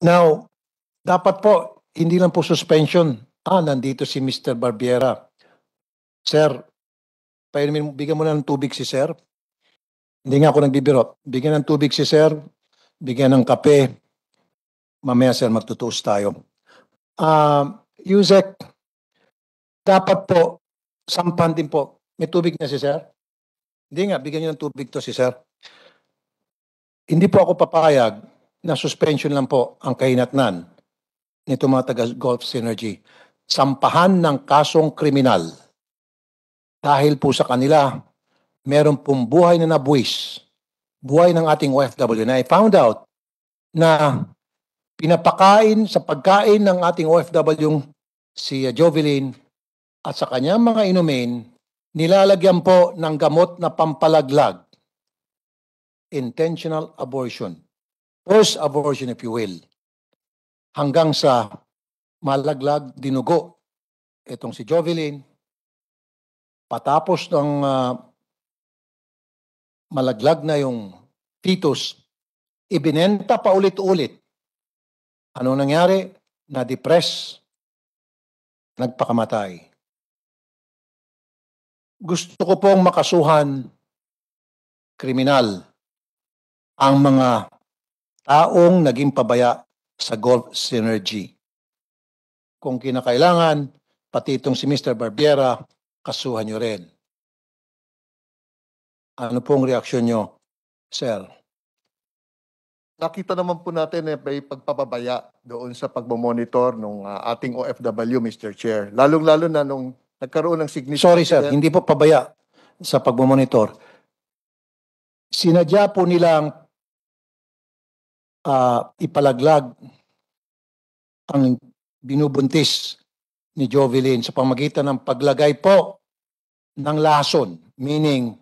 Now, dapat po, hindi lang po suspension. Ah, nandito si Mr. Barbiera. Sir, painumin, bigyan mo na ng tubig si sir. Hindi nga ako nagbibiro. Bigyan ng tubig si sir, bigyan ng kape. Mamaya sir, magtutuos tayo. Uh, Yusek, dapat po, sampan din po. May tubig na si sir? Hindi nga, bigyan niyo ng tubig to si sir. Hindi po ako papayag na suspension lang po ang kahinatnan nito mga taga Golf Synergy. Sampahan ng kasong kriminal. Dahil po sa kanila, meron pong buhay na nabuwis. Buhay ng ating OFW. Na I found out na pinapakain sa pagkain ng ating OFW yung si Jovelyn at sa kanyang mga inumin, nilalagyan po ng gamot na pampalaglag. Intentional abortion First abortion, if you will. Hanggang sa malaglag, dinugo itong si Jovelyn. Patapos ng uh, malaglag na yung fetus, ibinenta pa ulit-ulit. Ano nangyari? Na-depress. Nagpakamatay. Gusto ko pong makasuhan kriminal ang mga taong naging pabaya sa golf Synergy. Kung kinakailangan, pati itong si Mr. Barbiera, kasuhan nyo rin. Ano pong reaksyon nyo, sir? Nakita naman po natin eh, may pagpapabaya doon sa pagmomonitor ng uh, ah, ating OFW, Mr. Chair. Lalong-lalo na nung nagkaroon ng significant... Sorry, sir. Hindi po pabaya sa pagmomonitor. Sinadya po nilang uh, ipalaglag ang binubuntis ni Jovelyn sa pamagitan ng paglagay po ng lason, meaning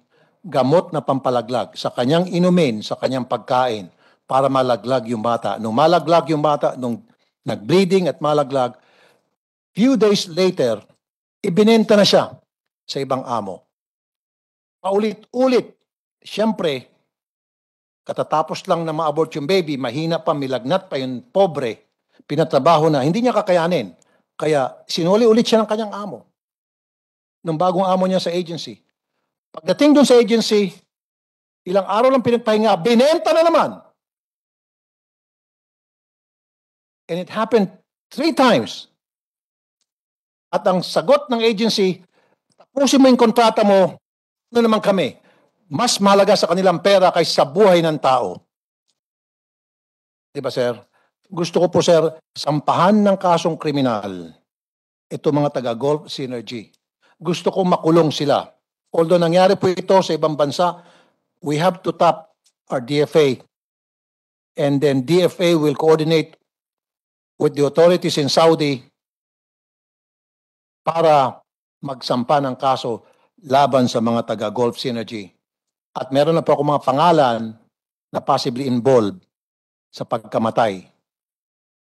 gamot na pampalaglag sa kanyang inumin, sa kanyang pagkain para malaglag yung bata. Nung malaglag yung bata, nung nag-bleeding at malaglag, few days later, ibinenta na siya sa ibang amo. Paulit-ulit, siyempre, katatapos lang na ma-abort yung baby, mahina pa, milagnat pa yung pobre, pinatrabaho na, hindi niya kakayanin. Kaya sinuli ulit siya ng kanyang amo, ng bagong amo niya sa agency. Pagdating doon sa agency, ilang araw lang pinagpahinga, binenta na naman. And it happened three times. At ang sagot ng agency, tapusin mo yung kontrata mo, ano naman kami, mas malaga sa kanilang pera kaysa buhay ng tao. Di ba, sir? Gusto ko po, sir, sampahan ng kasong kriminal ito mga taga-Gulf Synergy. Gusto ko makulong sila. Although nangyari po ito sa ibang bansa, we have to tap our DFA. And then DFA will coordinate with the authorities in Saudi para magsampa ng kaso laban sa mga taga-Gulf Synergy. At meron na po ako mga pangalan na possibly involved sa pagkamatay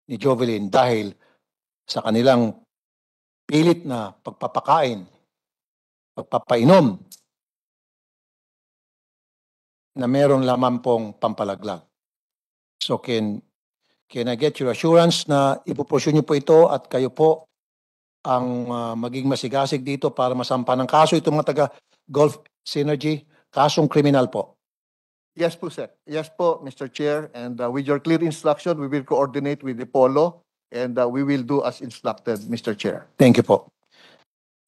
ni Jovelyn dahil sa kanilang pilit na pagpapakain, pagpapainom na meron laman pong pampalaglag. So can, can I get your assurance na ipoporsyon niyo po ito at kayo po ang uh, maging masigasig dito para masampa ng kaso itong mga taga Golf Synergy kasong kriminal po. Yes po, sir. Yes po, Mr. Chair. And uh, with your clear instruction, we will coordinate with the POLO and uh, we will do as instructed, Mr. Chair. Thank you po.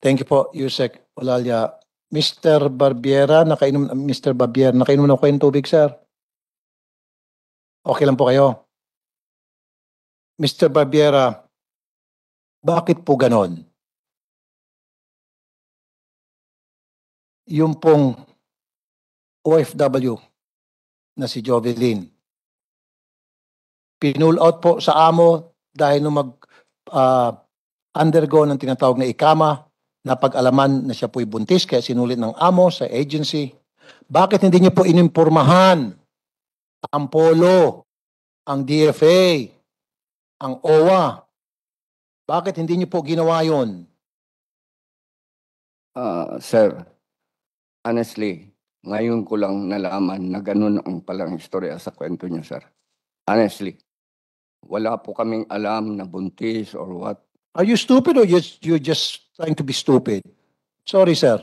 Thank you po, Yusek Olalia. Mr. Barbiera, nakainom, Mr. Barbiera, nakainom na ako kayong tubig, sir. Okay lang po kayo. Mr. Barbiera, bakit po ganon? Yung pong OFW na si Jovelyn. Pinull out po sa amo dahil nung mag uh, undergo ng tinatawag na ikama, na pag alaman na siya po'y buntis kaya sinulit ng amo sa agency. Bakit hindi niyo po inimpormahan ang polo, ang DFA, ang OWA? Bakit hindi niyo po ginawa yon? Uh, ah, sir, honestly, ngayon ko lang nalaman na ganun ang palang istorya sa kwento niya, sir. Honestly, wala po kaming alam na buntis or what. Are you stupid or you're, you're just trying to be stupid? Sorry, sir.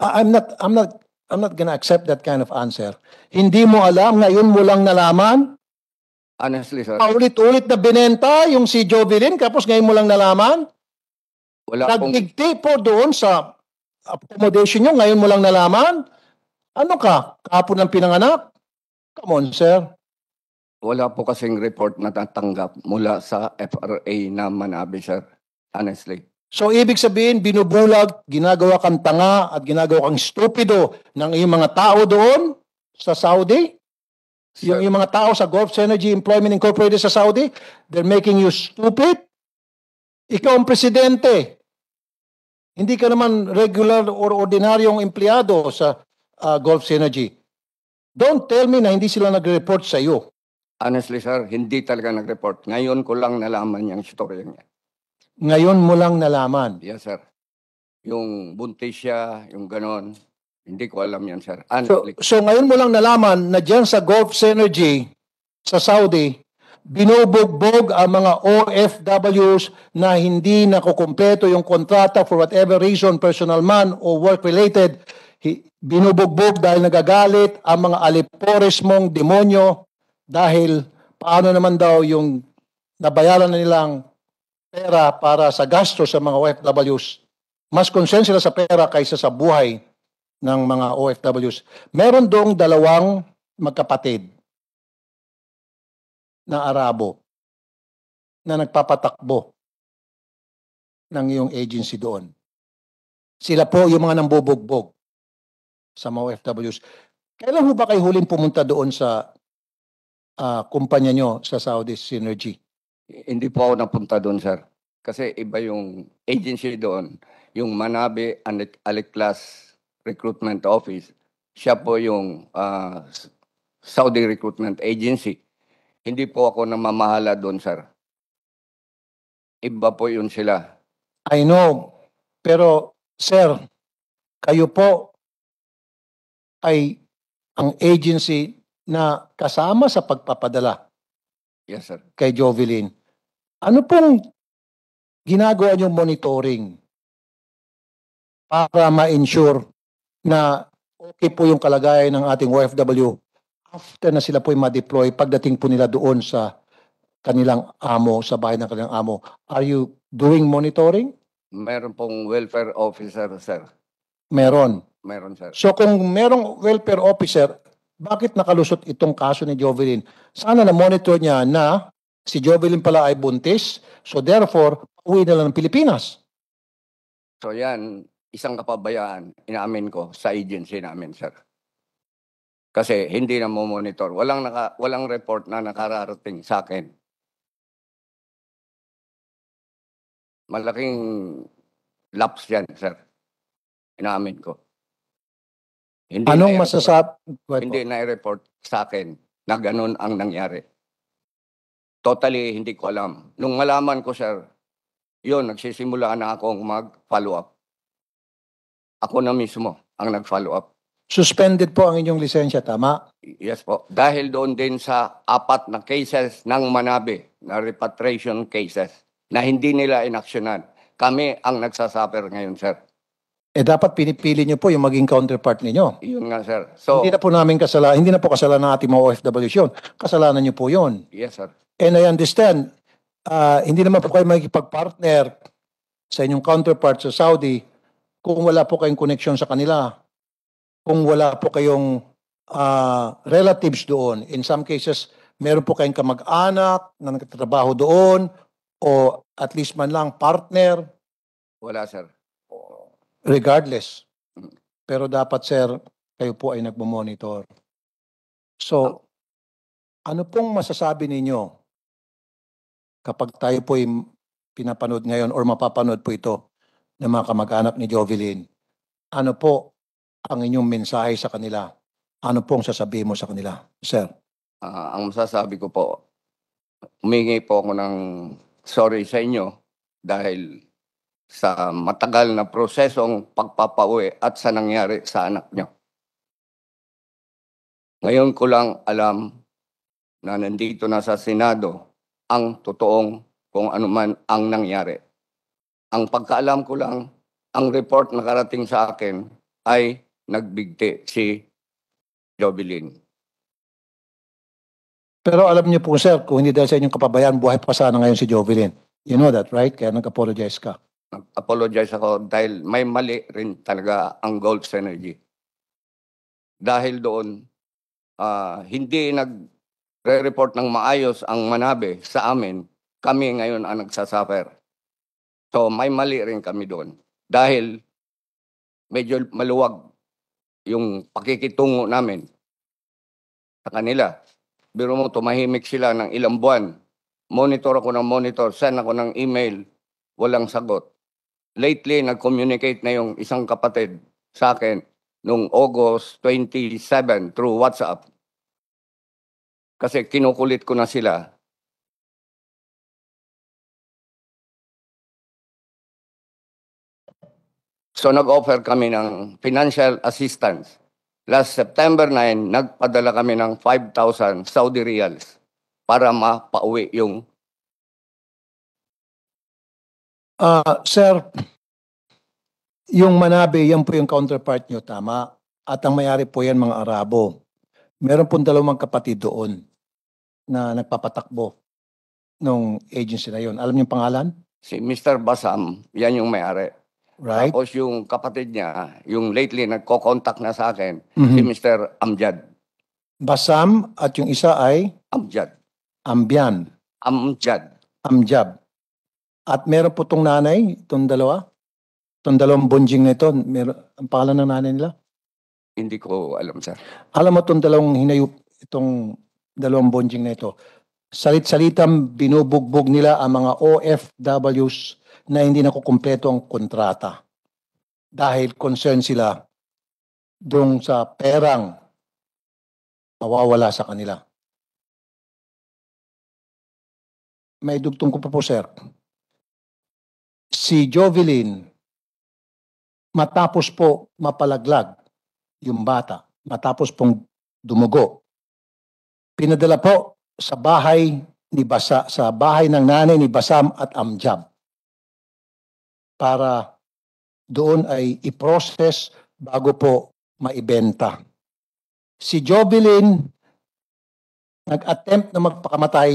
I, I'm not, I'm not, I'm not gonna accept that kind of answer. Hindi mo alam, ngayon mo lang nalaman? Honestly, sir. Paulit-ulit na binenta yung si Jovelyn, tapos ngayon mo lang nalaman? Wala Nagtigti pong... po doon sa accommodation nyo, ngayon mo lang nalaman? Ano ka? Kapo ng pinanganak? Come on, sir. Wala po kasing report na tatanggap mula sa FRA na manabi, sir. Honestly. So, ibig sabihin, binubulag, ginagawa kang tanga at ginagawa kang stupido ng iyong mga tao doon sa Saudi? Sir. Yung, iyong mga tao sa Gulf Energy Employment Incorporated sa Saudi, they're making you stupid? Ikaw ang presidente. Hindi ka naman regular or ordinaryong empleyado sa uh, Gulf Synergy. Don't tell me na hindi sila nag-report sa iyo. Honestly, sir, hindi talaga nag-report. Ngayon ko lang nalaman yung story niya. Ngayon mo lang nalaman? Yes, sir. Yung buntis siya, yung ganon. Hindi ko alam yan, sir. So, so ngayon mo lang nalaman na dyan sa Gulf Synergy, sa Saudi, binubugbog ang mga OFWs na hindi nakukumpleto yung kontrata for whatever reason, personal man or work-related binubugbog dahil nagagalit ang mga alipores mong demonyo dahil paano naman daw yung nabayaran na nilang pera para sa gasto sa mga OFWs. Mas konsen sila sa pera kaysa sa buhay ng mga OFWs. Meron dong dalawang magkapatid na Arabo na nagpapatakbo ng iyong agency doon. Sila po yung mga nambubugbog sa mga OFWs. Kailan ho ba kayo huling pumunta doon sa uh, kumpanya nyo sa Saudi Synergy? Hindi po ako napunta doon, sir. Kasi iba yung agency doon. Yung Manabe Aliklas Recruitment Office, siya po yung uh, Saudi Recruitment Agency. Hindi po ako namamahala doon, sir. Iba po yun sila. I know. Pero, sir, kayo po ay ang agency na kasama sa pagpapadala Yes, sir. kay Jovelin. Ano pong ginagawa niyong monitoring para ma-ensure na okay po yung kalagayan ng ating OFW after na sila po ay ma-deploy pagdating po nila doon sa kanilang amo, sa bahay ng kanilang amo. Are you doing monitoring? Meron pong welfare officer, sir. Meron. Meron, sir. So kung merong welfare officer, bakit nakalusot itong kaso ni Jovelyn? Sana na-monitor niya na si Jovelyn pala ay buntis, so therefore, uwi na lang ng Pilipinas. So yan, isang kapabayaan, inaamin ko, sa agency namin, sir. Kasi hindi na mo monitor. Walang, naka, walang report na nakararating sa akin. Malaking lapse yan, sir. Inamin ko. Hindi Anong masasabi? Hindi na-report sa akin na ganun ang nangyari. Totally, hindi ko alam. Nung malaman ko, sir, yun, nagsisimula na akong mag-follow up. Ako na mismo ang nag-follow up. Suspended po ang inyong lisensya, tama? Yes po. Dahil doon din sa apat na cases ng Manabe, na repatriation cases, na hindi nila inaksyonan. Kami ang nagsasuffer ngayon, sir eh dapat pinipili nyo po yung maging counterpart ninyo. Yun nga, sir. So, hindi na po namin kasalanan, hindi na po kasalanan ng ating mga OFWs yun. Kasalanan nyo po yun. Yes, sir. And I understand, uh, hindi naman po kayo magkipag-partner sa inyong counterpart sa Saudi kung wala po kayong connection sa kanila. Kung wala po kayong uh, relatives doon. In some cases, meron po kayong kamag-anak na nagtatrabaho doon o at least man lang partner. Wala, sir regardless. Mm. Pero dapat sir, kayo po ay nagmo-monitor. So, ano pong masasabi ninyo kapag tayo po ay pinapanood ngayon or mapapanood po ito ng mga kamag-anak ni Jovelyn? Ano po ang inyong mensahe sa kanila? Ano pong sasabihin mo sa kanila, sir? Ah, ang masasabi ko po, humingi po ako ng sorry sa inyo dahil sa matagal na prosesong pagpapauwi at sa nangyari sa anak niyo. Ngayon ko lang alam na nandito na sa Senado ang totoong kung anuman ang nangyari. Ang pagkaalam ko lang, ang report na karating sa akin ay nagbigti si Jobilin. Pero alam niyo po sir, kung hindi dahil sa inyong kapabayan, buhay pa sana ngayon si Jovelyn. You know that, right? Kaya nag-apologize ka apologize ako dahil may mali rin talaga ang gold Synergy. Dahil doon, uh, hindi nag-report ng maayos ang manabe sa amin, kami ngayon ang nagsasuffer. So may mali rin kami doon. Dahil medyo maluwag yung pakikitungo namin sa kanila. Biro mo, tumahimik sila ng ilang buwan. Monitor ako ng monitor, send ako ng email, walang sagot lately nag-communicate na yung isang kapatid sa akin nung August 27 through WhatsApp. Kasi kinukulit ko na sila. So nag-offer kami ng financial assistance. Last September 9, nagpadala kami ng 5,000 Saudi Riyals para mapauwi yung Uh, sir, yung Manabe, yan po yung counterpart nyo, tama? At ang mayari po yan mga Arabo. Meron pong dalawang kapatid doon na nagpapatakbo nung agency na yon. Alam niyo pangalan? Si Mr. Basam, yan yung may-ari. Right. Tapos yung kapatid niya, yung lately nagko-contact na sa akin, mm-hmm. si Mr. Amjad. Basam at yung isa ay? Amjad. Ambian. Amjad. Amjad. At meron po tong nanay, itong dalawa. Itong dalawang bonjing na ito. Meron, ang pangalan ng nanay nila. Hindi ko alam, sir. Alam mo itong dalawang hinayup, itong dalawang bonjing na ito. Salit-salitang binubugbog nila ang mga OFWs na hindi na nakukumpleto ang kontrata. Dahil concern sila doon sa perang mawawala sa kanila. May dugtong ko pa po, sir si Jovelyn matapos po mapalaglag yung bata, matapos pong dumugo. Pinadala po sa bahay ni Basa, sa bahay ng nanay ni Basam at Amjab para doon ay i-process bago po maibenta. Si Jobilin nag-attempt na magpakamatay,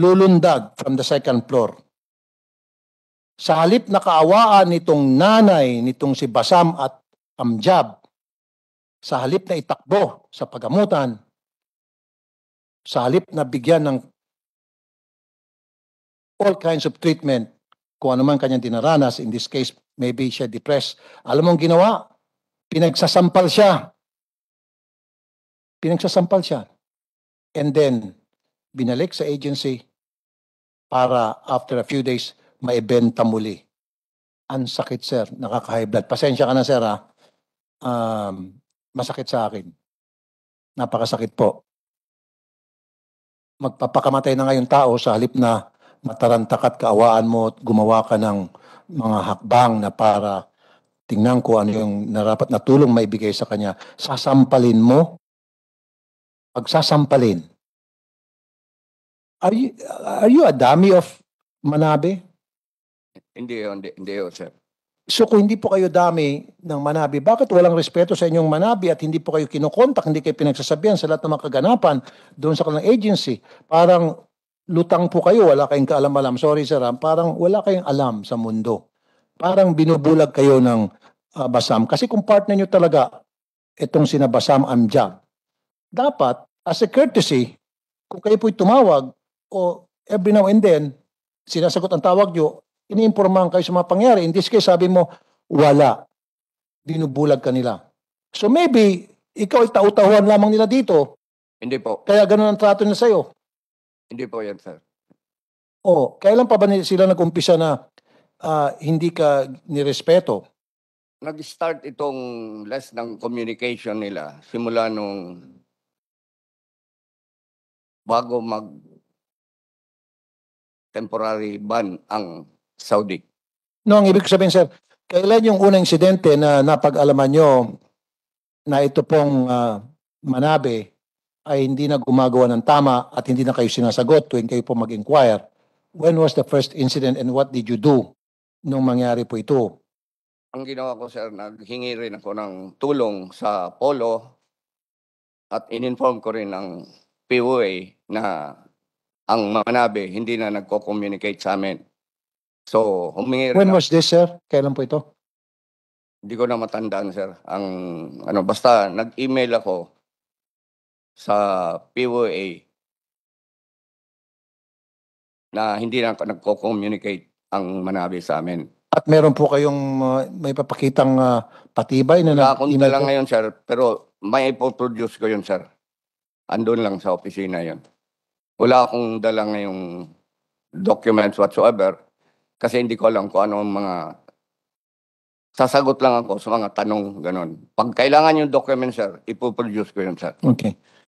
lulundag from the second floor sa halip na kaawaan nitong nanay, nitong si Basam at Amjab, sa halip na itakbo sa pagamutan, sa halip na bigyan ng all kinds of treatment, kung ano man kanyang dinaranas, in this case, maybe siya depressed. Alam mo ginawa? Pinagsasampal siya. Pinagsasampal siya. And then, binalik sa agency para after a few days, maibenta muli. Ang sakit, sir. Nakaka-high blood. Pasensya ka na, sir, ha? Um, masakit sa akin. Napakasakit po. Magpapakamatay na ngayon tao sa halip na matarantak at kaawaan mo at gumawa ka ng mga hakbang na para tingnan ko ano yung narapat na tulong maibigay sa kanya. Sasampalin mo. Pagsasampalin. Are you, are you a dummy of Manabe? Hindi, hindi, hindi, ho, oh, sir. So kung hindi po kayo dami ng manabi, bakit walang respeto sa inyong manabi at hindi po kayo kinokontak, hindi kayo pinagsasabihan sa lahat ng mga kaganapan doon sa kanilang agency? Parang lutang po kayo, wala kayong kaalam-alam. Sorry sir, ah. parang wala kayong alam sa mundo. Parang binubulag kayo ng uh, Basam. Kasi kung partner nyo talaga itong sinabasam Basam Amjad, dapat as a courtesy, kung kayo po'y tumawag o every now and then, sinasagot ang tawag nyo, iniimpormahan kayo sa mga pangyari. In this case, sabi mo, wala. Binubulag kanila. So maybe, ikaw ay tautahuan lamang nila dito. Hindi po. Kaya ganun ang trato nila sa'yo. Hindi po yan, sir. O, kailan pa ba sila nag-umpisa na uh, hindi ka nirespeto? Nag-start itong less ng communication nila simula nung bago mag temporary ban ang Saudi. No, ang ibig sabihin, sir, kailan yung unang insidente na napag-alaman nyo na ito pong uh, manabe ay hindi na gumagawa ng tama at hindi na kayo sinasagot tuwing kayo po mag-inquire? When was the first incident and what did you do nung mangyari po ito? Ang ginawa ko, sir, naghingi rin ako ng tulong sa Polo at ininform ko rin ng POA na ang manabe hindi na nagko-communicate sa amin. So, humingi rin When was this, sir? Kailan po ito? Hindi ko na matandaan, sir. Ang ano basta nag-email ako sa POA na hindi na nagko-communicate ang manabi sa amin. At meron po kayong uh, may papakitang uh, patibay na Nakakunta lang ngayon, sir. Pero may ipoproduce ko yun, sir. Andun lang sa opisina yon. Wala akong dala ngayong documents whatsoever. Kasi hindi ko alam kung ano ang mga... Sasagot lang ako sa mga tanong, ganun. Pag kailangan yung document, sir, ipoproduce ko yun, sir. Okay.